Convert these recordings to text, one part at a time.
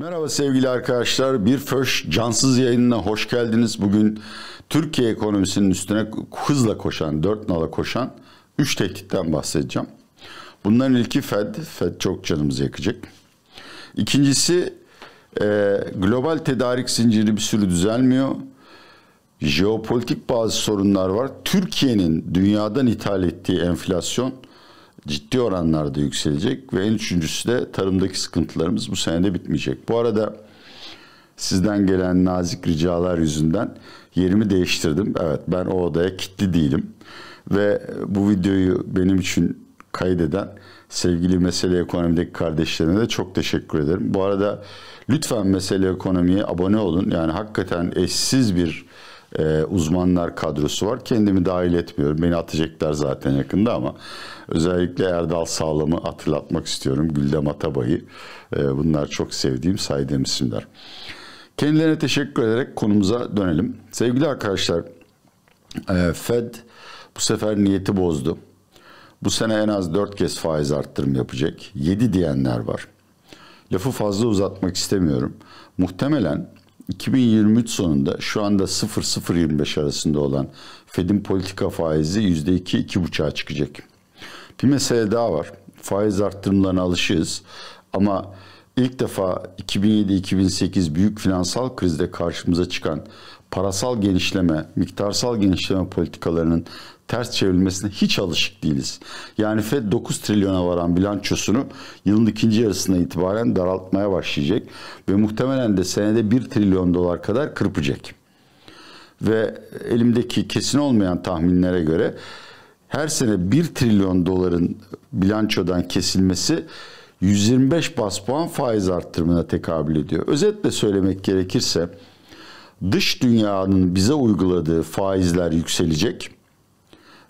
Merhaba sevgili arkadaşlar. Bir Föş cansız yayınına hoş geldiniz. Bugün Türkiye ekonomisinin üstüne hızla koşan, dört nala koşan üç tehditten bahsedeceğim. Bunların ilki Fed. Fed çok canımızı yakacak. İkincisi e, global tedarik zinciri bir sürü düzelmiyor. Jeopolitik bazı sorunlar var. Türkiye'nin dünyadan ithal ettiği enflasyon ciddi oranlarda yükselecek ve en üçüncüsü de tarımdaki sıkıntılarımız bu senede bitmeyecek. Bu arada sizden gelen nazik ricalar yüzünden yerimi değiştirdim. Evet ben o odaya kilitli değilim. Ve bu videoyu benim için kaydeden sevgili Mesele Ekonomi'deki kardeşlerime de çok teşekkür ederim. Bu arada lütfen Mesele Ekonomi'ye abone olun. Yani hakikaten eşsiz bir e, uzmanlar kadrosu var. Kendimi dahil etmiyorum. Beni atacaklar zaten yakında ama özellikle Erdal Sağlam'ı hatırlatmak istiyorum. Güldem Atabay'ı. E, bunlar çok sevdiğim, saydığım isimler. Kendilerine teşekkür ederek konumuza dönelim. Sevgili arkadaşlar, e, Fed bu sefer niyeti bozdu. Bu sene en az 4 kez faiz arttırım yapacak. 7 diyenler var. Lafı fazla uzatmak istemiyorum. Muhtemelen 2023 sonunda şu anda 0-0.25 arasında olan Fed'in politika faizi %2-2.5'a çıkacak. Bir mesele daha var. Faiz arttırımlarına alışığız ama ilk defa 2007-2008 büyük finansal krizde karşımıza çıkan parasal genişleme, miktarsal genişleme politikalarının ters çevrilmesine hiç alışık değiliz. Yani Fed 9 trilyona varan bilançosunu yılın ikinci yarısına itibaren daraltmaya başlayacak ve muhtemelen de senede 1 trilyon dolar kadar kırpacak. Ve elimdeki kesin olmayan tahminlere göre her sene 1 trilyon doların bilançodan kesilmesi 125 bas puan faiz arttırmına tekabül ediyor. Özetle söylemek gerekirse dış dünyanın bize uyguladığı faizler yükselecek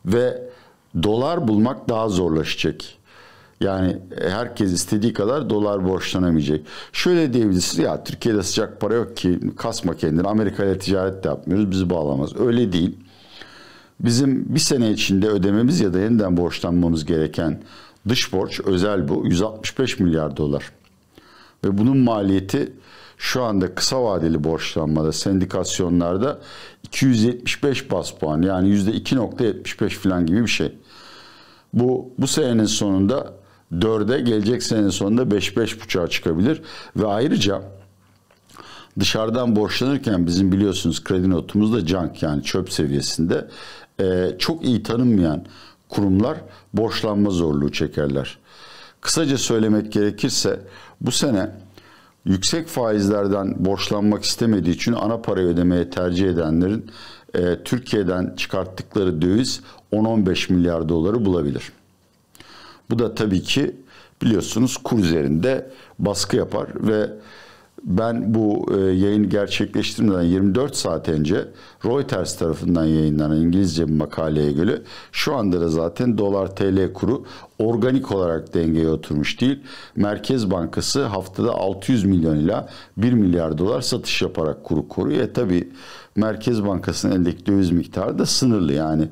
ve dolar bulmak daha zorlaşacak. Yani herkes istediği kadar dolar borçlanamayacak. Şöyle diyebilirsiniz ya Türkiye'de sıcak para yok ki kasma kendini Amerika ile ticaret de yapmıyoruz bizi bağlamaz. Öyle değil. Bizim bir sene içinde ödememiz ya da yeniden borçlanmamız gereken dış borç özel bu 165 milyar dolar. Ve bunun maliyeti şu anda kısa vadeli borçlanmada sendikasyonlarda 275 bas puan yani %2.75 falan gibi bir şey. Bu bu senenin sonunda 4'e gelecek senenin sonunda 5-5.5'a çıkabilir ve ayrıca dışarıdan borçlanırken bizim biliyorsunuz kredi notumuz da junk yani çöp seviyesinde e, çok iyi tanınmayan kurumlar borçlanma zorluğu çekerler. Kısaca söylemek gerekirse bu sene yüksek faizlerden borçlanmak istemediği için ana parayı ödemeye tercih edenlerin e, Türkiye'den çıkarttıkları döviz 10-15 milyar doları bulabilir. Bu da tabii ki biliyorsunuz kur üzerinde baskı yapar ve ben bu e, yayın gerçekleştirmeden 24 saat önce Reuters tarafından yayınlanan İngilizce bir makaleye göre şu anda da zaten dolar TL kuru organik olarak dengeye oturmuş değil. Merkez Bankası haftada 600 milyon ila 1 milyar dolar satış yaparak kuru koruyor. E tabi Merkez Bankası'nın eldeki döviz miktarı da sınırlı yani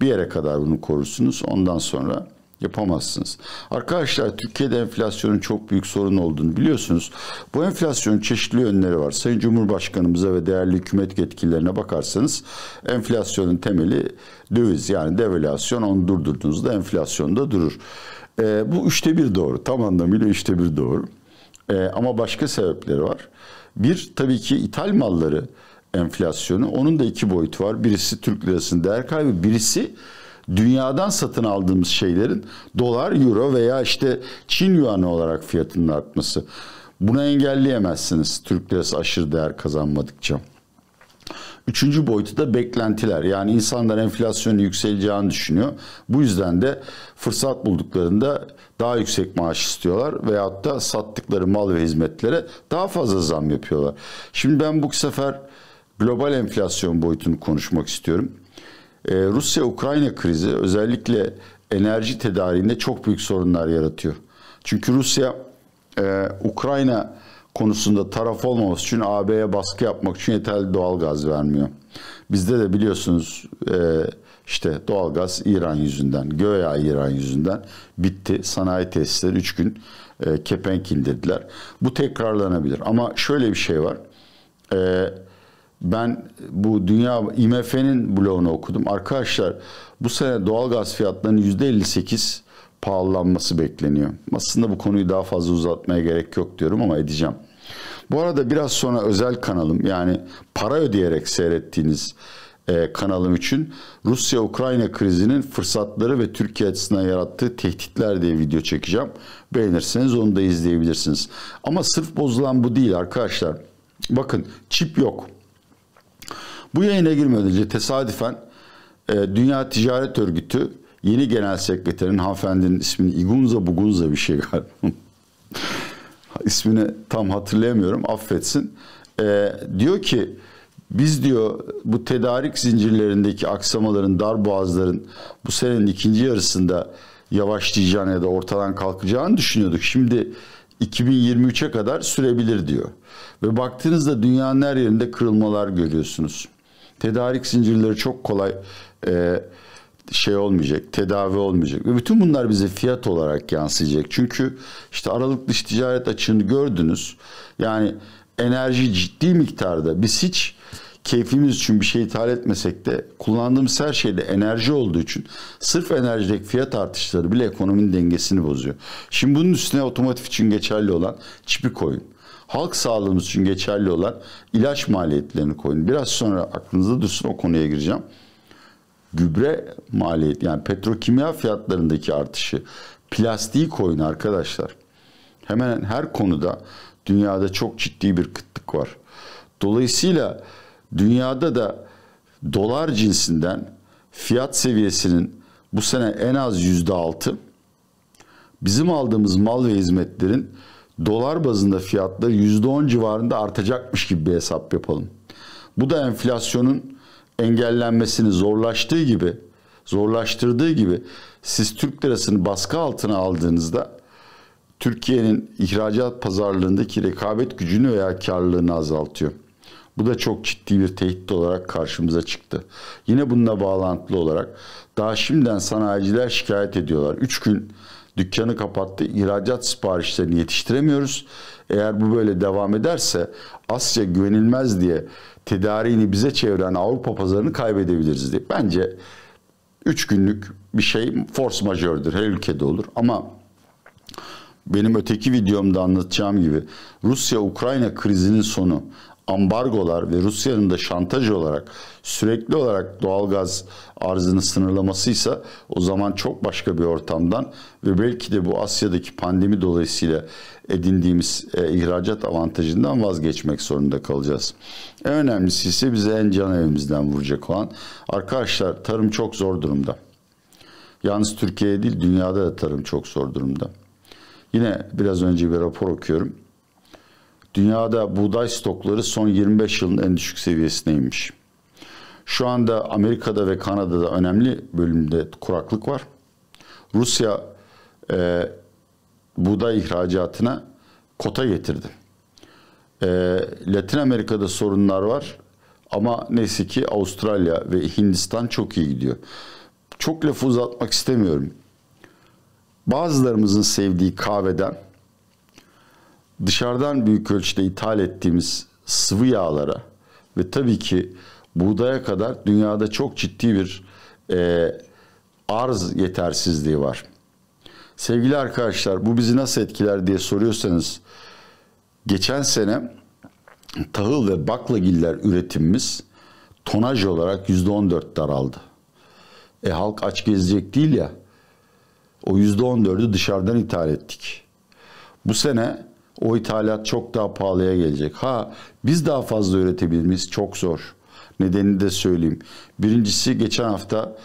bir yere kadar bunu korursunuz ondan sonra Yapamazsınız. Arkadaşlar Türkiye'de enflasyonun çok büyük sorun olduğunu biliyorsunuz. Bu enflasyonun çeşitli yönleri var. Sayın Cumhurbaşkanımıza ve değerli hükümet yetkililerine bakarsanız enflasyonun temeli döviz yani devalüasyon onu durdurduğunuzda enflasyon da durur. E, bu üçte bir doğru tam anlamıyla üçte bir doğru. E, ama başka sebepleri var. Bir tabii ki ithal malları enflasyonu onun da iki boyutu var. Birisi Türk lirasının değer kaybı birisi dünyadan satın aldığımız şeylerin dolar, euro veya işte Çin yuanı olarak fiyatının artması. Bunu engelleyemezsiniz Türk lirası aşırı değer kazanmadıkça. Üçüncü boyutu da beklentiler. Yani insanlar enflasyonun yükseleceğini düşünüyor. Bu yüzden de fırsat bulduklarında daha yüksek maaş istiyorlar veyahut da sattıkları mal ve hizmetlere daha fazla zam yapıyorlar. Şimdi ben bu sefer global enflasyon boyutunu konuşmak istiyorum. Ee, Rusya-Ukrayna krizi özellikle enerji tedariğinde çok büyük sorunlar yaratıyor. Çünkü Rusya e, Ukrayna konusunda taraf olmaması için AB'ye baskı yapmak için yeterli doğal gaz vermiyor. Bizde de biliyorsunuz e, işte doğal gaz İran yüzünden, göya İran yüzünden bitti. Sanayi tesisleri 3 gün e, kepenk indirdiler. Bu tekrarlanabilir ama şöyle bir şey var. E, ben bu dünya IMF'nin bloğunu okudum. Arkadaşlar bu sene doğal gaz fiyatlarının yüzde 58 pahalanması bekleniyor. Aslında bu konuyu daha fazla uzatmaya gerek yok diyorum ama edeceğim. Bu arada biraz sonra özel kanalım yani para ödeyerek seyrettiğiniz e, kanalım için Rusya-Ukrayna krizinin fırsatları ve Türkiye açısından yarattığı tehditler diye video çekeceğim. Beğenirseniz onu da izleyebilirsiniz. Ama sırf bozulan bu değil arkadaşlar. Bakın çip yok. Bu yayına girmeden önce tesadüfen e, Dünya Ticaret Örgütü yeni genel sekreterin hanımefendinin ismini İgunza Bugunza bir şey galiba. ismini tam hatırlayamıyorum affetsin. E, diyor ki biz diyor bu tedarik zincirlerindeki aksamaların, dar boğazların bu senenin ikinci yarısında yavaşlayacağını ya da ortadan kalkacağını düşünüyorduk. Şimdi 2023'e kadar sürebilir diyor. Ve baktığınızda dünyanın her yerinde kırılmalar görüyorsunuz. Tedarik zincirleri çok kolay e, şey olmayacak, tedavi olmayacak. Ve bütün bunlar bize fiyat olarak yansıyacak. Çünkü işte aralık dış ticaret açığını gördünüz. Yani enerji ciddi miktarda biz hiç keyfimiz için bir şey ithal etmesek de kullandığımız her şeyde enerji olduğu için sırf enerjideki fiyat artışları bile ekonominin dengesini bozuyor. Şimdi bunun üstüne otomotiv için geçerli olan çipi koyun halk sağlığımız için geçerli olan ilaç maliyetlerini koyun. Biraz sonra aklınızda dursun o konuya gireceğim. Gübre maliyeti yani petrokimya fiyatlarındaki artışı plastiği koyun arkadaşlar. Hemen her konuda dünyada çok ciddi bir kıtlık var. Dolayısıyla dünyada da dolar cinsinden fiyat seviyesinin bu sene en az yüzde altı bizim aldığımız mal ve hizmetlerin dolar bazında fiyatları %10 civarında artacakmış gibi bir hesap yapalım. Bu da enflasyonun engellenmesini zorlaştığı gibi, zorlaştırdığı gibi siz Türk lirasını baskı altına aldığınızda Türkiye'nin ihracat pazarlığındaki rekabet gücünü veya karlılığını azaltıyor. Bu da çok ciddi bir tehdit olarak karşımıza çıktı. Yine bununla bağlantılı olarak daha şimdiden sanayiciler şikayet ediyorlar. 3 gün dükkanı kapattı. İhracat siparişlerini yetiştiremiyoruz. Eğer bu böyle devam ederse Asya güvenilmez diye tedariğini bize çeviren Avrupa pazarını kaybedebiliriz diye. Bence 3 günlük bir şey force majördür. Her ülkede olur ama benim öteki videomda anlatacağım gibi Rusya-Ukrayna krizinin sonu ambargolar ve Rusya'nın da şantaj olarak sürekli olarak doğalgaz arzını sınırlamasıysa o zaman çok başka bir ortamdan ve belki de bu Asya'daki pandemi dolayısıyla edindiğimiz e, ihracat avantajından vazgeçmek zorunda kalacağız. En önemlisi ise bize en can evimizden vuracak olan arkadaşlar tarım çok zor durumda. Yalnız Türkiye değil dünyada da tarım çok zor durumda. Yine biraz önce bir rapor okuyorum. Dünyada buğday stokları son 25 yılın en düşük seviyesine inmiş. Şu anda Amerika'da ve Kanada'da önemli bölümde kuraklık var. Rusya e, buğday ihracatına kota getirdi. E, Latin Amerika'da sorunlar var ama neyse ki Avustralya ve Hindistan çok iyi gidiyor. Çok lafı uzatmak istemiyorum. Bazılarımızın sevdiği kahveden dışarıdan büyük ölçüde ithal ettiğimiz sıvı yağlara ve tabii ki buğdaya kadar dünyada çok ciddi bir e, arz yetersizliği var. Sevgili arkadaşlar bu bizi nasıl etkiler diye soruyorsanız geçen sene tahıl ve baklagiller üretimimiz tonaj olarak yüzde on dört daraldı. E halk aç gezecek değil ya. O yüzde on dördü dışarıdan ithal ettik. Bu sene o ithalat çok daha pahalıya gelecek. Ha biz daha fazla üretebilmemiz çok zor. Nedenini de söyleyeyim. Birincisi geçen hafta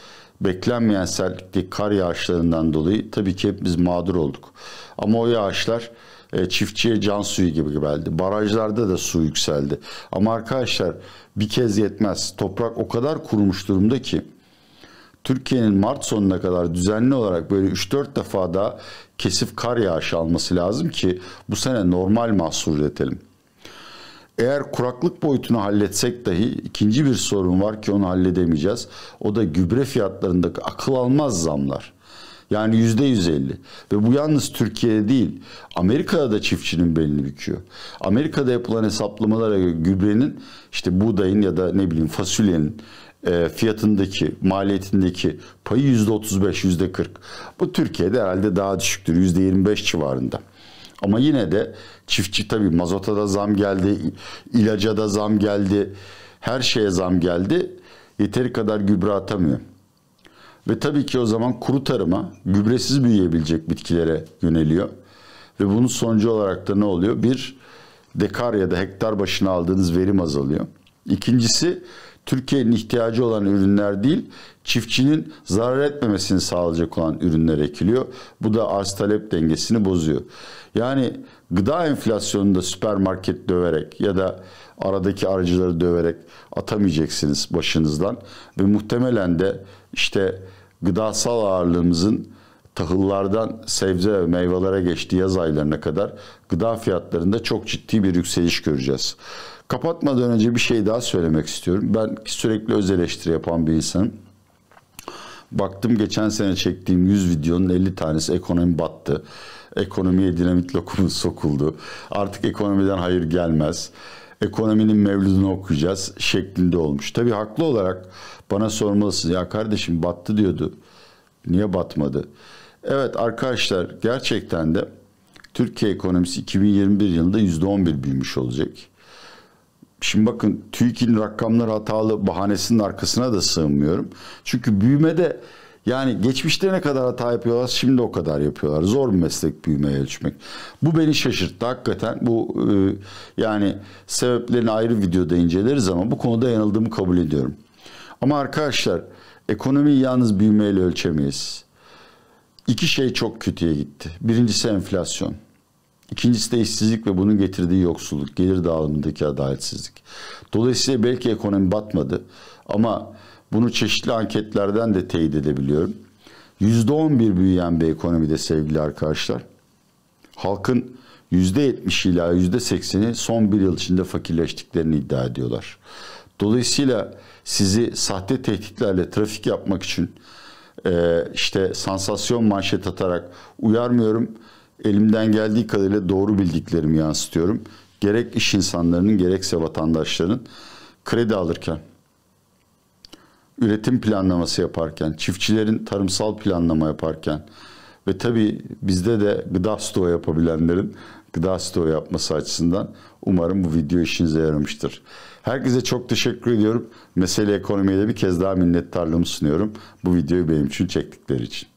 beklenmeyen sertlikte kar yağışlarından dolayı tabii ki hepimiz mağdur olduk. Ama o yağışlar e, çiftçiye can suyu gibi geldi. Barajlarda da su yükseldi. Ama arkadaşlar bir kez yetmez. Toprak o kadar kurumuş durumda ki Türkiye'nin Mart sonuna kadar düzenli olarak böyle 3-4 defa da kesif kar yağışı alması lazım ki bu sene normal mahsul üretelim. Eğer kuraklık boyutunu halletsek dahi ikinci bir sorun var ki onu halledemeyeceğiz. O da gübre fiyatlarındaki akıl almaz zamlar. Yani yüzde yüz Ve bu yalnız Türkiye'de değil. Amerika'da da çiftçinin belini büküyor. Amerika'da yapılan hesaplamalara göre gübrenin işte buğdayın ya da ne bileyim fasulyenin e, fiyatındaki, maliyetindeki payı yüzde %35, %40. Bu Türkiye'de herhalde daha düşüktür. %25 civarında. Ama yine de çiftçi tabii mazota da zam geldi, ilaca da zam geldi, her şeye zam geldi. Yeteri kadar gübre atamıyor. Ve tabii ki o zaman kuru tarıma gübresiz büyüyebilecek bitkilere yöneliyor. Ve bunun sonucu olarak da ne oluyor? Bir, dekar ya da hektar başına aldığınız verim azalıyor. İkincisi Türkiye'nin ihtiyacı olan ürünler değil, çiftçinin zarar etmemesini sağlayacak olan ürünler ekiliyor. Bu da arz talep dengesini bozuyor. Yani gıda da süpermarket döverek ya da aradaki aracıları döverek atamayacaksınız başınızdan ve muhtemelen de işte gıdasal ağırlığımızın tahıllardan sebze ve meyvelere geçti yaz aylarına kadar gıda fiyatlarında çok ciddi bir yükseliş göreceğiz. Kapatmadan önce bir şey daha söylemek istiyorum. Ben sürekli öz eleştiri yapan bir insanım. Baktım geçen sene çektiğim 100 videonun 50 tanesi ekonomi battı. Ekonomiye dinamit lokumu sokuldu. Artık ekonomiden hayır gelmez. Ekonominin mevludunu okuyacağız şeklinde olmuş. Tabii haklı olarak bana sormalısınız. Ya kardeşim battı diyordu. Niye batmadı? Evet arkadaşlar gerçekten de Türkiye ekonomisi 2021 yılında %11 büyümüş olacak. Şimdi bakın TÜİK'in rakamlar hatalı bahanesinin arkasına da sığınmıyorum. Çünkü büyümede yani geçmişte ne kadar hata yapıyorlar şimdi o kadar yapıyorlar. Zor bir meslek büyümeye ölçmek. Bu beni şaşırttı hakikaten. Bu e, yani sebeplerini ayrı videoda inceleriz ama bu konuda yanıldığımı kabul ediyorum. Ama arkadaşlar ekonomiyi yalnız büyümeyle ölçemeyiz iki şey çok kötüye gitti. Birincisi enflasyon. İkincisi de işsizlik ve bunun getirdiği yoksulluk, gelir dağılımındaki adaletsizlik. Dolayısıyla belki ekonomi batmadı ama bunu çeşitli anketlerden de teyit edebiliyorum. %11 büyüyen bir ekonomide sevgili arkadaşlar. Halkın %70 ila %80'i son bir yıl içinde fakirleştiklerini iddia ediyorlar. Dolayısıyla sizi sahte tehditlerle trafik yapmak için e, işte sansasyon manşet atarak uyarmıyorum. Elimden geldiği kadarıyla doğru bildiklerimi yansıtıyorum. Gerek iş insanlarının gerekse vatandaşların kredi alırken, üretim planlaması yaparken, çiftçilerin tarımsal planlama yaparken ve tabii bizde de gıda stoğu yapabilenlerin gıda stoğu yapması açısından umarım bu video işinize yaramıştır. Herkese çok teşekkür ediyorum. Mesele ekonomiye de bir kez daha minnettarlığımı sunuyorum. Bu videoyu benim için çektikleri için.